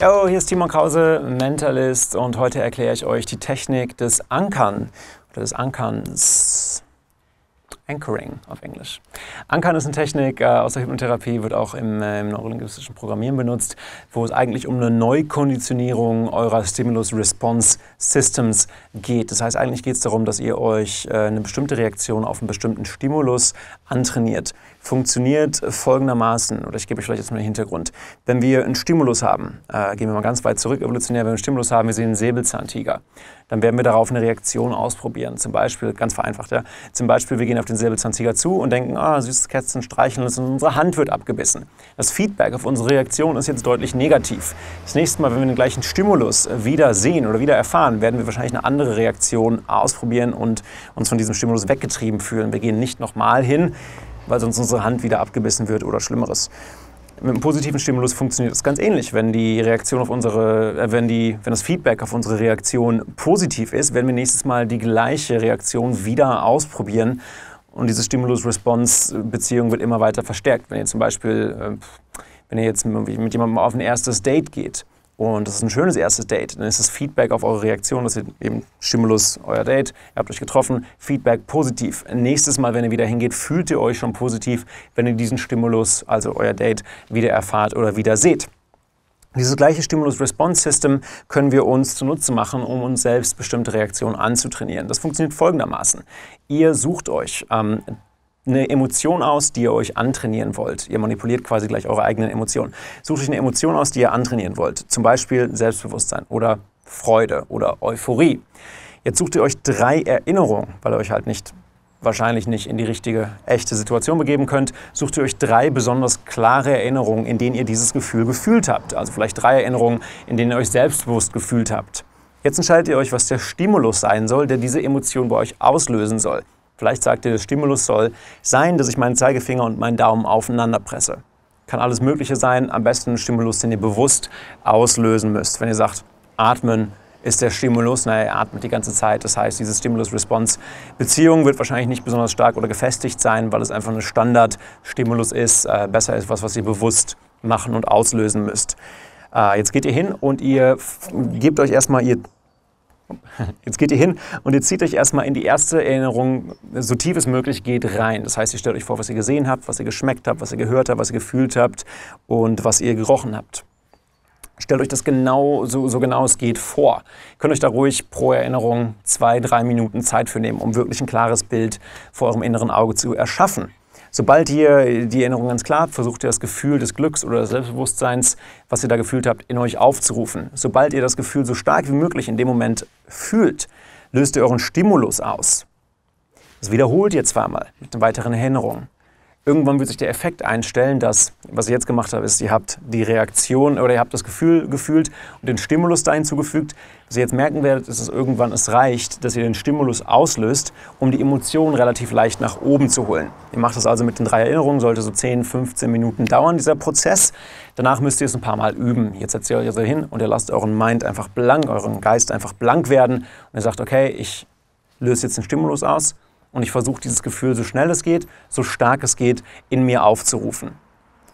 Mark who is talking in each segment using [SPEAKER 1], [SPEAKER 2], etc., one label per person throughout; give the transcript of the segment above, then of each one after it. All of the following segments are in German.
[SPEAKER 1] Yo, oh, hier ist Timon Krause, Mentalist und heute erkläre ich euch die Technik des Ankern oder des Ankerns. Anchoring auf Englisch. Ankern ist eine Technik äh, aus der Hypnotherapie, wird auch im, äh, im neurolinguistischen Programmieren benutzt, wo es eigentlich um eine Neukonditionierung eurer Stimulus-Response-Systems geht. Das heißt, eigentlich geht es darum, dass ihr euch äh, eine bestimmte Reaktion auf einen bestimmten Stimulus antrainiert. Funktioniert folgendermaßen, oder ich gebe euch vielleicht jetzt mal den Hintergrund. Wenn wir einen Stimulus haben, äh, gehen wir mal ganz weit zurück evolutionär, wenn wir einen Stimulus haben, wir sehen einen Säbelzahntiger dann werden wir darauf eine Reaktion ausprobieren. Zum Beispiel, ganz vereinfacht, ja, zum Beispiel, wir gehen auf den Säbelzahntiger zu und denken, ah, süßes Kätzchen streicheln uns und unsere Hand wird abgebissen. Das Feedback auf unsere Reaktion ist jetzt deutlich negativ. Das nächste Mal, wenn wir den gleichen Stimulus wieder sehen oder wieder erfahren, werden wir wahrscheinlich eine andere Reaktion ausprobieren und uns von diesem Stimulus weggetrieben fühlen. Wir gehen nicht nochmal hin, weil sonst unsere Hand wieder abgebissen wird oder Schlimmeres mit einem positiven Stimulus funktioniert es ganz ähnlich. Wenn die Reaktion auf unsere, äh, wenn, die, wenn das Feedback auf unsere Reaktion positiv ist, werden wir nächstes Mal die gleiche Reaktion wieder ausprobieren. Und diese Stimulus-Response-Beziehung wird immer weiter verstärkt. Wenn ihr zum Beispiel, äh, wenn ihr jetzt mit jemandem auf ein erstes Date geht, und das ist ein schönes erstes Date. Dann ist das Feedback auf eure Reaktion, das ist eben Stimulus euer Date. Ihr habt euch getroffen, Feedback positiv. Nächstes Mal, wenn ihr wieder hingeht, fühlt ihr euch schon positiv, wenn ihr diesen Stimulus, also euer Date, wieder erfahrt oder wieder seht. Dieses gleiche Stimulus-Response-System können wir uns zunutze machen, um uns selbst bestimmte Reaktionen anzutrainieren. Das funktioniert folgendermaßen. Ihr sucht euch ähm, eine Emotion aus, die ihr euch antrainieren wollt. Ihr manipuliert quasi gleich eure eigenen Emotionen. Sucht euch eine Emotion aus, die ihr antrainieren wollt. Zum Beispiel Selbstbewusstsein oder Freude oder Euphorie. Jetzt sucht ihr euch drei Erinnerungen, weil ihr euch halt nicht wahrscheinlich nicht in die richtige, echte Situation begeben könnt, sucht ihr euch drei besonders klare Erinnerungen, in denen ihr dieses Gefühl gefühlt habt. Also vielleicht drei Erinnerungen, in denen ihr euch selbstbewusst gefühlt habt. Jetzt entscheidet ihr euch, was der Stimulus sein soll, der diese Emotion bei euch auslösen soll. Vielleicht sagt ihr, der Stimulus soll sein, dass ich meinen Zeigefinger und meinen Daumen aufeinander presse. Kann alles Mögliche sein, am besten ein Stimulus, den ihr bewusst auslösen müsst. Wenn ihr sagt, atmen ist der Stimulus, naja, ihr atmet die ganze Zeit, das heißt, diese Stimulus-Response-Beziehung wird wahrscheinlich nicht besonders stark oder gefestigt sein, weil es einfach ein Standard-Stimulus ist, äh, besser ist was, was ihr bewusst machen und auslösen müsst. Äh, jetzt geht ihr hin und ihr gebt euch erstmal, ihr Jetzt geht ihr hin und ihr zieht euch erstmal in die erste Erinnerung, so tief es möglich geht, rein. Das heißt, ihr stellt euch vor, was ihr gesehen habt, was ihr geschmeckt habt, was ihr gehört habt, was ihr gefühlt habt und was ihr gerochen habt. Stellt euch das genau, so, so genau es geht vor. Ihr könnt euch da ruhig pro Erinnerung zwei, drei Minuten Zeit für nehmen, um wirklich ein klares Bild vor eurem inneren Auge zu erschaffen. Sobald ihr die Erinnerung ganz klar habt, versucht ihr das Gefühl des Glücks oder des Selbstbewusstseins, was ihr da gefühlt habt, in euch aufzurufen. Sobald ihr das Gefühl so stark wie möglich in dem Moment fühlt, löst ihr euren Stimulus aus. Das wiederholt ihr zweimal mit einer weiteren Erinnerung irgendwann wird sich der Effekt einstellen, dass, was ich jetzt gemacht habe, ist, ihr habt die Reaktion oder ihr habt das Gefühl gefühlt und den Stimulus da hinzugefügt. Was ihr jetzt merken werdet, ist, dass irgendwann es reicht, dass ihr den Stimulus auslöst, um die Emotionen relativ leicht nach oben zu holen. Ihr macht das also mit den drei Erinnerungen, sollte so 10, 15 Minuten dauern, dieser Prozess. Danach müsst ihr es ein paar Mal üben. Jetzt setzt ihr euch also hin und ihr lasst euren Mind einfach blank, euren Geist einfach blank werden und ihr sagt, okay, ich löse jetzt den Stimulus aus und ich versuche dieses Gefühl so schnell es geht, so stark es geht, in mir aufzurufen.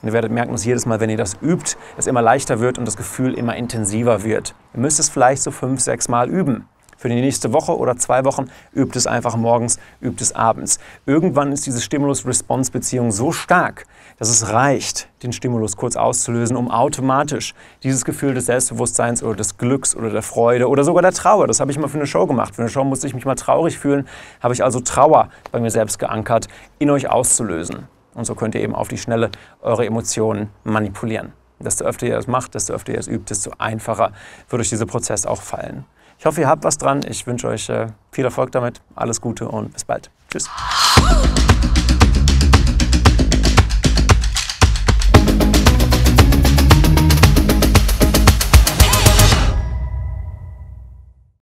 [SPEAKER 1] Und ihr werdet merken, dass jedes Mal, wenn ihr das übt, es immer leichter wird und das Gefühl immer intensiver wird. Ihr müsst es vielleicht so fünf, sechs Mal üben für die nächste Woche oder zwei Wochen, übt es einfach morgens, übt es abends. Irgendwann ist diese Stimulus-Response-Beziehung so stark, dass es reicht, den Stimulus kurz auszulösen, um automatisch dieses Gefühl des Selbstbewusstseins oder des Glücks oder der Freude oder sogar der Trauer, das habe ich mal für eine Show gemacht. Für eine Show musste ich mich mal traurig fühlen, habe ich also Trauer bei mir selbst geankert, in euch auszulösen. Und so könnt ihr eben auf die Schnelle eure Emotionen manipulieren. Desto öfter ihr es macht, desto öfter ihr es übt, desto einfacher wird euch dieser Prozess auch fallen. Ich hoffe, ihr habt was dran. Ich wünsche euch äh, viel Erfolg damit. Alles Gute und bis bald. Tschüss.